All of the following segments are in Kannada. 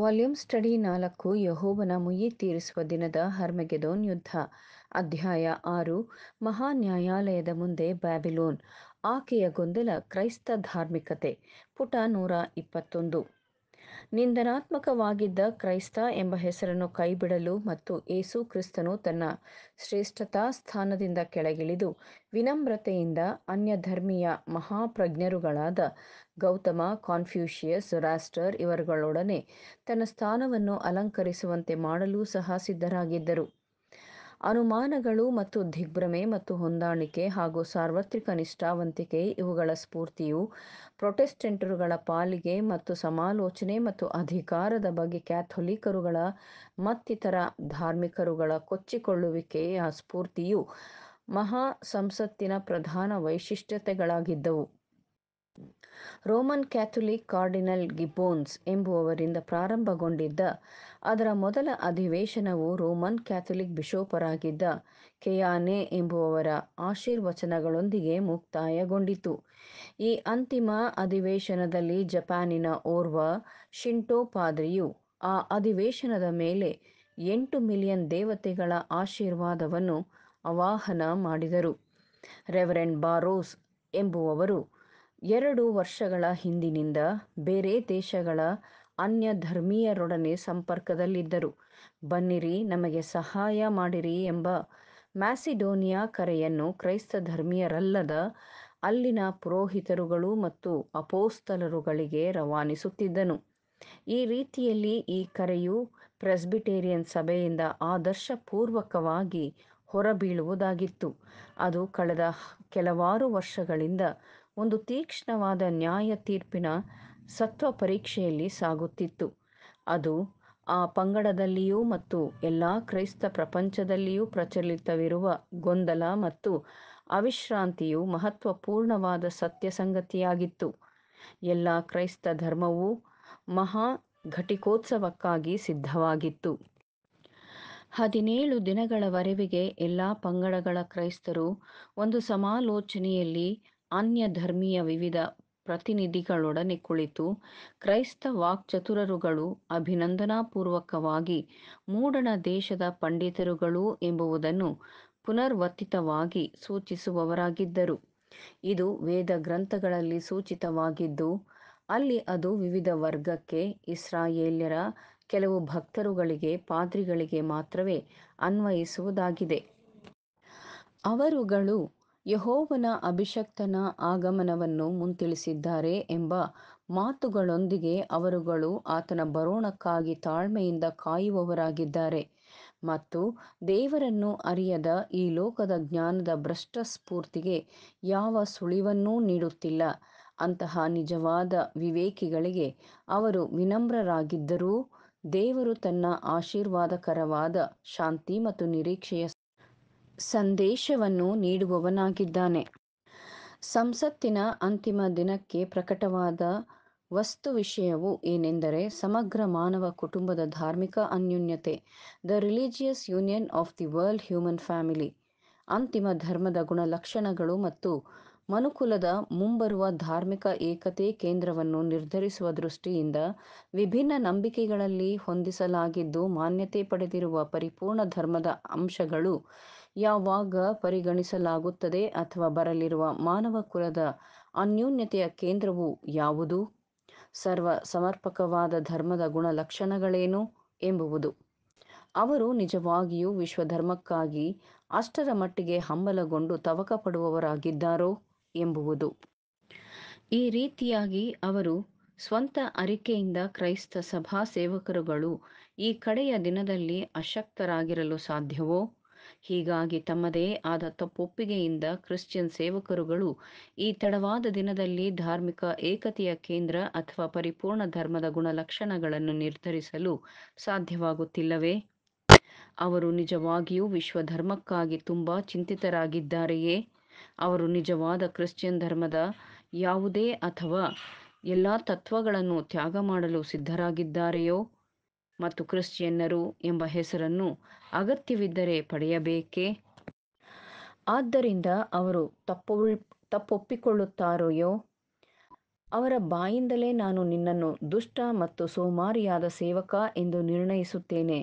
ವಾಲ್ಯೂಮ್ ಸ್ಟಡಿ ನಾಲ್ಕು ಯಹೋವನ ಮುಯಿ ತೀರಿಸುವ ದಿನದ ಹರ್ಮೆಗೆದೋನ್ ಯುದ್ಧ ಅಧ್ಯಾಯ ಆರು ಮಹಾ ನ್ಯಾಯಾಲಯದ ಮುಂದೆ ಬ್ಯಾಬಿಲೋನ್ ಆಕೆಯ ಗೊಂದಲ ಕ್ರೈಸ್ತ ಧಾರ್ಮಿಕತೆ ಪುಟ ನೂರ ಇಪ್ಪತ್ತೊಂದು ನಿಂದನಾತ್ಮಕವಾಗಿದ್ದ ಕ್ರೈಸ್ತ ಎಂಬ ಹೆಸರನ್ನು ಕೈಬಿಡಲು ಮತ್ತು ಏಸು ಕ್ರಿಸ್ತನು ತನ್ನ ಶ್ರೇಷ್ಠತಾ ಸ್ಥಾನದಿಂದ ಕೆಳಗಿಳಿದು ವಿನಮ್ರತೆಯಿಂದ ಅನ್ಯ ಧರ್ಮೀಯ ಮಹಾಪ್ರಜ್ಞರುಗಳಾದ ಗೌತಮ ಕಾನ್ಫ್ಯೂಷಿಯಸ್ ರಾಸ್ಟರ್ ಇವರುಗಳೊಡನೆ ತನ್ನ ಸ್ಥಾನವನ್ನು ಅಲಂಕರಿಸುವಂತೆ ಮಾಡಲು ಸಹ ಸಿದ್ಧರಾಗಿದ್ದರು ಅನುಮಾನಗಳು ಮತ್ತು ದಿಗ್ಭ್ರಮೆ ಮತ್ತು ಹೊಂದಾಣಿಕೆ ಹಾಗೂ ಸಾರ್ವತ್ರಿಕ ನಿಷ್ಠಾವಂತಿಕೆ ಇವುಗಳ ಸ್ಫೂರ್ತಿಯು ಪ್ರೊಟೆಸ್ಟೆಂಟರುಗಳ ಪಾಲಿಗೆ ಮತ್ತು ಸಮಾಲೋಚನೆ ಮತ್ತು ಅಧಿಕಾರದ ಬಗ್ಗೆ ಕ್ಯಾಥೊಲಿಕರುಗಳ ಮತ್ತಿತರ ಧಾರ್ಮಿಕರುಗಳ ಕೊಚ್ಚಿಕೊಳ್ಳುವಿಕೆಯ ಸ್ಫೂರ್ತಿಯು ಮಹಾ ಸಂಸತ್ತಿನ ಪ್ರಧಾನ ವೈಶಿಷ್ಟ್ಯತೆಗಳಾಗಿದ್ದವು ರೋಮನ್ ಕ್ಯಾಥೊಲಿಕ್ ಕಾರ್ಡಿನಲ್ ಗಿಬೋನ್ಸ್ ಎಂಬುವವರಿಂದ ಪ್ರಾರಂಭಗೊಂಡಿದ್ದ ಅದರ ಮೊದಲ ಅಧಿವೇಶನವು ರೋಮನ್ ಕ್ಯಾಥೊಲಿಕ್ ಬಿಷೋಪರಾಗಿದ್ದ ಕೆಯಾನೆ ಎಂಬುವವರ ಆಶೀರ್ವಚನಗಳೊಂದಿಗೆ ಮುಕ್ತಾಯಗೊಂಡಿತು ಈ ಅಂತಿಮ ಅಧಿವೇಶನದಲ್ಲಿ ಜಪಾನಿನ ಓರ್ವ ಶಿಂಟೋ ಪಾದ್ರಿಯು ಆ ಅಧಿವೇಶನದ ಮೇಲೆ ಎಂಟು ಮಿಲಿಯನ್ ದೇವತೆಗಳ ಆಶೀರ್ವಾದವನ್ನು ಆವಾಹನ ಮಾಡಿದರು ರೆವರೆಂಡ್ ಬಾರೋಸ್ ಎಂಬುವವರು ಎರಡು ವರ್ಷಗಳ ಹಿಂದಿನಿಂದ ಬೇರೆ ದೇಶಗಳ ಅನ್ಯ ಧರ್ಮೀಯರೊಡನೆ ಸಂಪರ್ಕದಲ್ಲಿದ್ದರು. ಬನ್ನಿರಿ, ನಮಗೆ ಸಹಾಯ ಮಾಡಿರಿ ಎಂಬ ಮ್ಯಾಸಿಡೋನಿಯಾ ಕರೆಯನ್ನು ಕ್ರೈಸ್ತ ಧರ್ಮೀಯರಲ್ಲದ ಅಲ್ಲಿನ ಪುರೋಹಿತರುಗಳು ಮತ್ತು ಅಪೋಸ್ತಲರುಗಳಿಗೆ ರವಾನಿಸುತ್ತಿದ್ದನು. ಈ ರೀತಿಯಲ್ಲಿ ಈ ಕರೆಯು ಪ್ರೆಸ್ಬಿಟೇರಿಯನ್ ಸಭೆಯಿಂದ ಆದರ್ಶಪೂರ್ವಕವಾಗಿ ಹೊರಬೀಳುವುದಾಗಿತ್ತು. ಅದು ಕಳೆದ ಕೆಲವಾರು ವರ್ಷಗಳಿಂದ ಒಂದು ತೀಕ್ಷ್ಣವಾದ ನ್ಯಾಯ ತೀರ್ಪಿನ ಸತ್ವ ಪರೀಕ್ಷೆಯಲ್ಲಿ ಸಾಗುತ್ತಿತ್ತು ಅದು ಆ ಪಂಗಡದಲ್ಲಿಯೂ ಮತ್ತು ಎಲ್ಲ ಕ್ರೈಸ್ತ ಪ್ರಪಂಚದಲ್ಲಿಯೂ ಪ್ರಚಲಿತವಿರುವ ಗೊಂದಲ ಮತ್ತು ಅವಿಶ್ರಾಂತಿಯು ಮಹತ್ವಪೂರ್ಣವಾದ ಸತ್ಯ ಸಂಗತಿಯಾಗಿತ್ತು ಎಲ್ಲ ಕ್ರೈಸ್ತ ಧರ್ಮವು ಮಹಾ ಘಟಿಕೋತ್ಸವಕ್ಕಾಗಿ ಸಿದ್ಧವಾಗಿತ್ತು ಹದಿನೇಳು ದಿನಗಳವರೆವಿಗೆ ಎಲ್ಲ ಪಂಗಡಗಳ ಕ್ರೈಸ್ತರು ಒಂದು ಸಮಾಲೋಚನೆಯಲ್ಲಿ ಅನ್ಯ ಧರ್ಮೀಯ ವಿವಿಧ ಪ್ರತಿನಿಧಿಗಳೊಡನೆ ಕುಳಿತು ಕ್ರೈಸ್ತ ವಾಕ್ಚತುರರುಗಳು ಅಭಿನಂದನಾಪೂರ್ವಕವಾಗಿ ಮೂಡಣ ದೇಶದ ಪಂಡಿತರುಗಳು ಎಂಬುದನ್ನು ಪುನರ್ವತ್ತಿತವಾಗಿ ಸೂಚಿಸುವವರಾಗಿದ್ದರು ಇದು ವೇದ ಗ್ರಂಥಗಳಲ್ಲಿ ಸೂಚಿತವಾಗಿದ್ದು ಅಲ್ಲಿ ಅದು ವಿವಿಧ ವರ್ಗಕ್ಕೆ ಇಸ್ರಾಯೇಲ್ಯರ ಕೆಲವು ಭಕ್ತರುಗಳಿಗೆ ಪಾದ್ರಿಗಳಿಗೆ ಮಾತ್ರವೇ ಅನ್ವಯಿಸುವುದಾಗಿದೆ ಅವರುಗಳು ಯಹೋವನ ಅಭಿಷಕ್ತನ ಆಗಮನವನ್ನು ಮುಂತಿಳಿಸಿದ್ದಾರೆ ಎಂಬ ಮಾತುಗಳೊಂದಿಗೆ ಅವರುಗಳು ಆತನ ಬರೋಣಕ್ಕಾಗಿ ತಾಳ್ಮೆಯಿಂದ ಕಾಯುವವರಾಗಿದ್ದಾರೆ ಮತ್ತು ದೇವರನ್ನು ಅರಿಯದ ಈ ಲೋಕದ ಜ್ಞಾನದ ಭ್ರಷ್ಟ ಸ್ಫೂರ್ತಿಗೆ ಯಾವ ಸುಳಿವನ್ನೂ ನೀಡುತ್ತಿಲ್ಲ ಅಂತಹ ನಿಜವಾದ ವಿವೇಕಿಗಳಿಗೆ ಅವರು ವಿನಮ್ರರಾಗಿದ್ದರೂ ದೇವರು ತನ್ನ ಆಶೀರ್ವಾದಕರವಾದ ಶಾಂತಿ ಮತ್ತು ನಿರೀಕ್ಷೆಯ ಸಂದೇಶವನ್ನು ನೀಡುವವನಾಗಿದ್ದಾನೆ ಸಂಸತ್ತಿನ ಅಂತಿಮ ದಿನಕ್ಕೆ ಪ್ರಕಟವಾದ ವಸ್ತು ವಿಷಯವು ಏನೆಂದರೆ ಸಮಗ್ರ ಮಾನವ ಕುಟುಂಬದ ಧಾರ್ಮಿಕ ಅನ್ಯೂನ್ಯತೆ the religious union of the world human family ಅಂತಿಮ ಧರ್ಮದ ಗುಣಲಕ್ಷಣಗಳು ಮತ್ತು ಮನುಕುಲದ ಮುಂಬರುವ ಧಾರ್ಮಿಕ ಏಕತೆ ಕೇಂದ್ರವನ್ನು ನಿರ್ಧರಿಸುವ ದೃಷ್ಟಿಯಿಂದ ವಿಭಿನ್ನ ನಂಬಿಕೆಗಳಲ್ಲಿ ಹೊಂದಿಸಲಾಗಿದ್ದು ಮಾನ್ಯತೆ ಪಡೆದಿರುವ ಪರಿಪೂರ್ಣ ಧರ್ಮದ ಅಂಶಗಳು ಯಾವಾಗ ಪರಿಗಣಿಸಲಾಗುತ್ತದೆ ಅಥವಾ ಬರಲಿರುವ ಮಾನವ ಕುಲದ ಅನ್ಯೂನ್ಯತೆಯ ಕೇಂದ್ರವು ಯಾವುದು ಸರ್ವ ಸಮರ್ಪಕವಾದ ಧರ್ಮದ ಗುಣಲಕ್ಷಣಗಳೇನು ಎಂಬುವುದು ಅವರು ನಿಜವಾಗಿಯೂ ವಿಶ್ವಧರ್ಮಕ್ಕಾಗಿ ಅಷ್ಟರ ಮಟ್ಟಿಗೆ ಹಂಬಲಗೊಂಡು ತವಕ ಪಡುವವರಾಗಿದ್ದಾರೋ ಎಂಬುವುದು ಈ ರೀತಿಯಾಗಿ ಅವರು ಸ್ವಂತ ಅರಿಕೆಯಿಂದ ಕ್ರೈಸ್ತ ಸಭಾ ಸೇವಕರುಗಳು ಈ ಕಡೆಯ ದಿನದಲ್ಲಿ ಅಶಕ್ತರಾಗಿರಲು ಸಾಧ್ಯವೋ ಹೀಗಾಗಿ ತಮ್ಮದೇ ಆದ ತಪ್ಪೊಪ್ಪಿಗೆಯಿಂದ ಕ್ರಿಶ್ಚಿಯನ್ ಸೇವಕರುಗಳು ಈ ತಡವಾದ ದಿನದಲ್ಲಿ ಧಾರ್ಮಿಕ ಏಕತೆಯ ಕೇಂದ್ರ ಅಥವಾ ಪರಿಪೂರ್ಣ ಧರ್ಮದ ಗುಣಲಕ್ಷಣಗಳನ್ನು ನಿರ್ಧರಿಸಲು ಸಾಧ್ಯವಾಗುತ್ತಿಲ್ಲವೇ ಅವರು ನಿಜವಾಗಿಯೂ ವಿಶ್ವಧರ್ಮಕ್ಕಾಗಿ ತುಂಬಾ ಚಿಂತಿತರಾಗಿದ್ದಾರೆಯೇ ಅವರು ನಿಜವಾದ ಕ್ರಿಶ್ಚಿಯನ್ ಧರ್ಮದ ಯಾವುದೇ ಅಥವಾ ಎಲ್ಲ ತತ್ವಗಳನ್ನು ತ್ಯಾಗ ಮಾಡಲು ಸಿದ್ಧರಾಗಿದ್ದಾರೆಯೋ ಮತ್ತು ಕ್ರಿಶ್ಚಿಯನ್ನರು ಎಂಬ ಹೆಸರನ್ನು ಅಗತ್ಯವಿದ್ದರೆ ಪಡೆಯಬೇಕೇ ಆದ್ದರಿಂದ ಅವರು ತಪ್ಪು ತಪ್ಪೊಪ್ಪಿಕೊಳ್ಳುತ್ತಾರೆಯೋ ಅವರ ಬಾಯಿಂದಲೇ ನಾನು ನಿನ್ನನ್ನು ದುಷ್ಟ ಮತ್ತು ಸೋಮಾರಿಯಾದ ಸೇವಕ ಎಂದು ನಿರ್ಣಯಿಸುತ್ತೇನೆ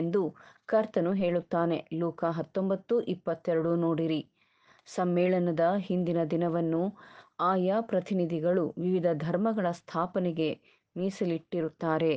ಎಂದು ಕರ್ತನು ಹೇಳುತ್ತಾನೆ ಲೂಕ ಹತ್ತೊಂಬತ್ತು ಇಪ್ಪತ್ತೆರಡು ನೋಡಿರಿ ಸಮ್ಮೇಳನದ ಹಿಂದಿನ ದಿನವನ್ನು ಆಯಾ ಪ್ರತಿನಿಧಿಗಳು ವಿವಿಧ ಧರ್ಮಗಳ ಸ್ಥಾಪನೆಗೆ ಮೀಸಲಿಟ್ಟಿರುತ್ತಾರೆ